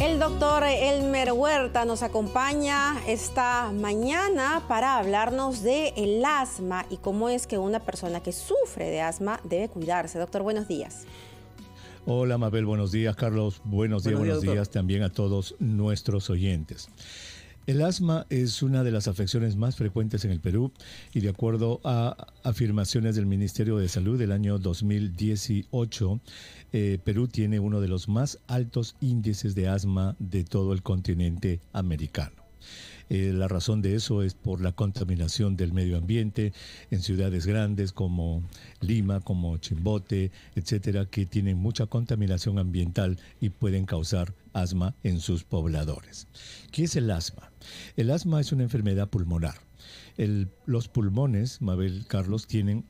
El doctor Elmer Huerta nos acompaña esta mañana para hablarnos de el asma y cómo es que una persona que sufre de asma debe cuidarse. Doctor, buenos días. Hola Mabel, buenos días Carlos, buenos, días, buenos días también a todos nuestros oyentes. El asma es una de las afecciones más frecuentes en el Perú y de acuerdo a afirmaciones del Ministerio de Salud del año 2018, eh, Perú tiene uno de los más altos índices de asma de todo el continente americano. Eh, la razón de eso es por la contaminación del medio ambiente en ciudades grandes como Lima, como Chimbote, etcétera, que tienen mucha contaminación ambiental y pueden causar asma en sus pobladores. ¿Qué es el asma? El asma es una enfermedad pulmonar. los pulmones, Mabel Carlos, tienen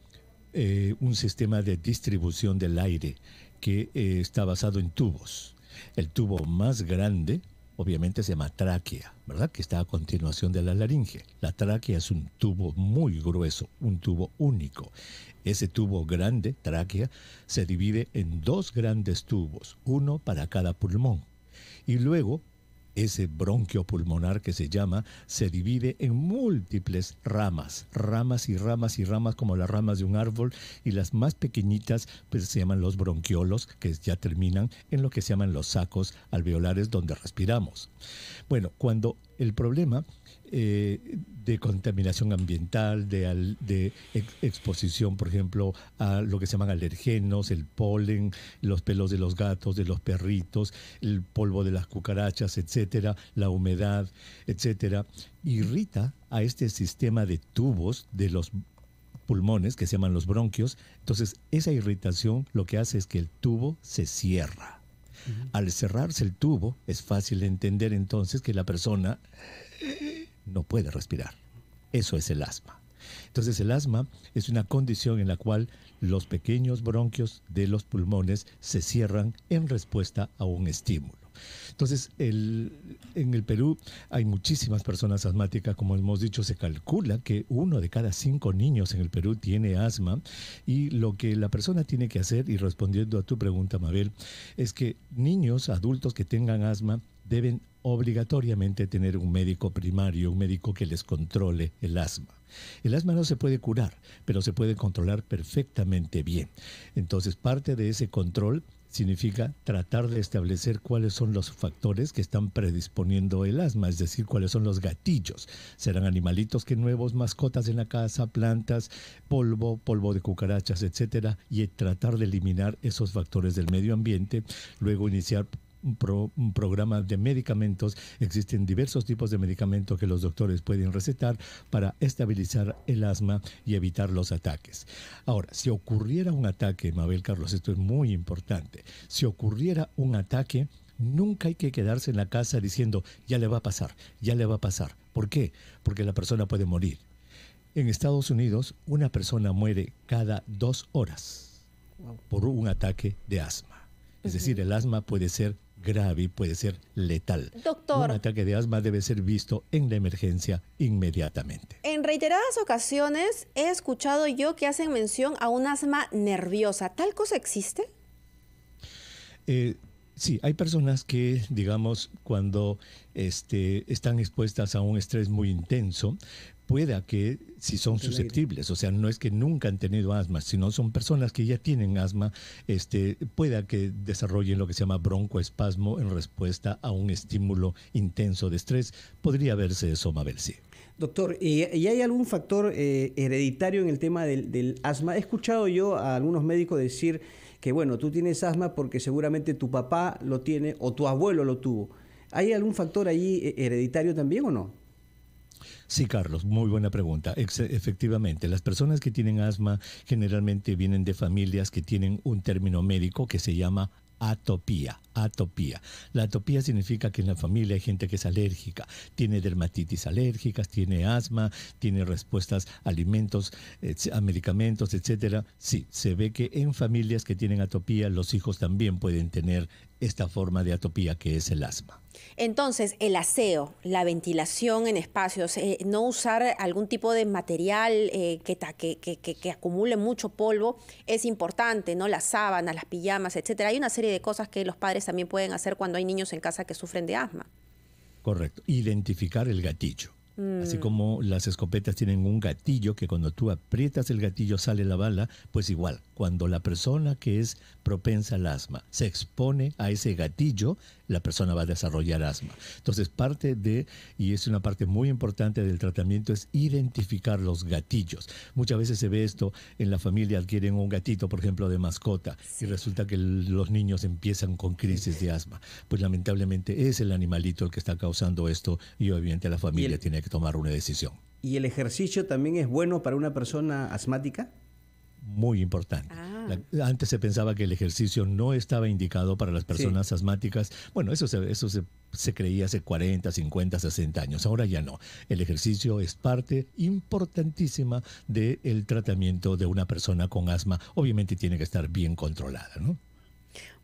eh, un sistema de distribución del aire que eh, está basado en tubos. El tubo más grande obviamente se llama tráquea, ¿verdad? Que está a continuación de la laringe. La tráquea es un tubo muy grueso, un tubo único. Ese tubo grande, tráquea, se divide en dos grandes tubos, uno para cada pulmón. Y luego ese bronquio pulmonar que se llama, se divide en múltiples ramas, ramas y ramas y ramas como las ramas de un árbol y las más pequeñitas pues, se llaman los bronquiolos que ya terminan en lo que se llaman los sacos alveolares donde respiramos. Bueno, cuando el problema eh, de contaminación ambiental, de, de exposición, por ejemplo, a lo que se llaman alergenos, el polen, los pelos de los gatos, de los perritos, el polvo de las cucarachas, etcétera, la humedad, etcétera, irrita a este sistema de tubos de los pulmones que se llaman los bronquios. Entonces, esa irritación lo que hace es que el tubo se cierra al cerrarse el tubo, es fácil entender entonces que la persona no puede respirar. Eso es el asma. Entonces el asma es una condición en la cual los pequeños bronquios de los pulmones se cierran en respuesta a un estímulo. Entonces, en el Perú hay muchísimas personas asmáticas, como hemos dicho, se calcula que uno de cada cinco niños en el Perú tiene asma y lo que la persona tiene que hacer, y respondiendo a tu pregunta, Mabel, es que niños, adultos que tengan asma, deben obligatoriamente tener un médico primario, un médico que les controle el asma. El asma no se puede curar, pero se puede controlar perfectamente bien. Entonces, parte de ese control significa tratar de establecer cuáles son los factores que están predisponiendo el asma, es decir, cuáles son los gatillos. Serán animalitos que nuevos, mascotas en la casa, plantas, polvo, polvo de cucarachas, etcétera, y tratar de eliminar esos factores del medio ambiente, luego iniciar un programa de medicamentos. Existen diversos tipos de medicamentos que los doctores pueden recetar para estabilizar el asma y evitar los ataques. Ahora, si ocurriera un ataque, Mabel Carlos, esto es muy importante, si ocurriera un ataque, nunca hay que quedarse en la casa diciendo, ya le va a pasar, ya le va a pasar. ¿Por qué? Porque la persona puede morir. En Estados Unidos, una persona muere cada dos horas por un ataque de asma. Es decir, el asma puede ser grave y puede ser letal. Doctor. Un ataque de asma debe ser visto en la emergencia inmediatamente. En reiteradas ocasiones he escuchado yo que hacen mención a un asma nerviosa. ¿Tal cosa existe? Eh, sí, hay personas que, digamos, cuando este, están expuestas a un estrés muy intenso, pueda que si son susceptibles, o sea, no es que nunca han tenido asma, sino son personas que ya tienen asma, este, pueda que desarrollen lo que se llama broncoespasmo en respuesta a un estímulo intenso de estrés. Podría verse eso, Mabel, sí. Doctor, ¿y, hay algún factor eh, hereditario en el tema del, del asma? He escuchado yo a algunos médicos decir que, bueno, tú tienes asma porque seguramente tu papá lo tiene o tu abuelo lo tuvo. ¿Hay algún factor ahí eh, hereditario también o no? Sí, Carlos, muy buena pregunta. efectivamente, las personas que tienen asma generalmente vienen de familias que tienen un término médico que se llama atopía, atopía. La atopía significa que en la familia hay gente que es alérgica, tiene dermatitis alérgicas, tiene asma, tiene respuestas a alimentos, a medicamentos, etcétera. Sí, se ve que en familias que tienen atopía los hijos también pueden tener esta forma de atopía que es el asma. Entonces, el aseo, la ventilación en espacios, eh, no usar algún tipo de material eh, que, que, acumule mucho polvo es importante, ¿no? Las sábanas, las pijamas, etcétera. Hay una serie de cosas que los padres también pueden hacer cuando hay niños en casa que sufren de asma. Correcto. Identificar el gatillo. Así mm. como las escopetas tienen un gatillo que cuando tú aprietas el gatillo sale la bala, pues igual, cuando la persona que es propensa al asma se expone a ese gatillo, la persona va a desarrollar asma. Entonces, parte de, y es una parte muy importante del tratamiento, es identificar los gatillos. Muchas veces se ve esto en la familia, adquieren un gatito, por ejemplo, de mascota, y resulta que los niños empiezan con crisis de asma. Pues lamentablemente es el animalito el que está causando esto y obviamente la familia tiene que tomar una decisión. ¿Y el ejercicio también es bueno para una persona asmática? Muy importante. Ah, antes se pensaba que el ejercicio no estaba indicado para las personas asmáticas. Bueno, eso, se, eso se, creía hace 40, 50, 60 años. Ahora ya no. El ejercicio es parte importantísima del tratamiento de una persona con asma. Obviamente tiene que estar bien controlada, ¿no?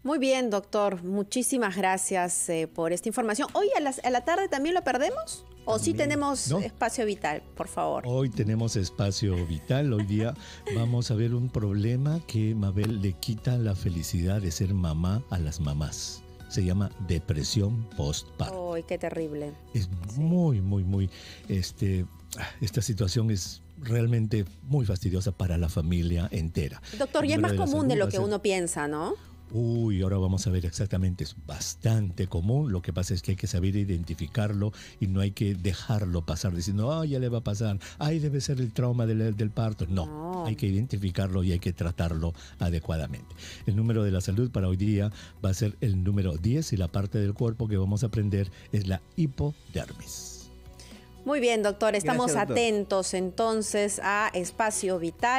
Muy bien, doctor. Muchísimas gracias eh, por esta información. Hoy a, la tarde también lo perdemos. ¿O sí tenemos espacio vital, por favor? Hoy tenemos espacio vital. Hoy día vamos a ver un problema que Mabel le quita la felicidad de ser mamá a las mamás se llama depresión postparto. ¡Ay, qué terrible! Es muy, muy, muy. Este, esta situación es realmente muy fastidiosa para la familia entera. Doctor, y es más común de lo que uno piensa, ¿no? Uy, ahora vamos a ver exactamente, es bastante común, lo que pasa es que hay que saber identificarlo y no hay que dejarlo pasar diciendo, ah, ya le va a pasar, ay, debe ser el trauma del, parto. No, hay que identificarlo y hay que tratarlo adecuadamente. El número de la salud para hoy día va a ser el número 10 y la parte del cuerpo que vamos a aprender es la hipodermis. Muy bien, doctor. Estamos atentos entonces a Espacio Vital.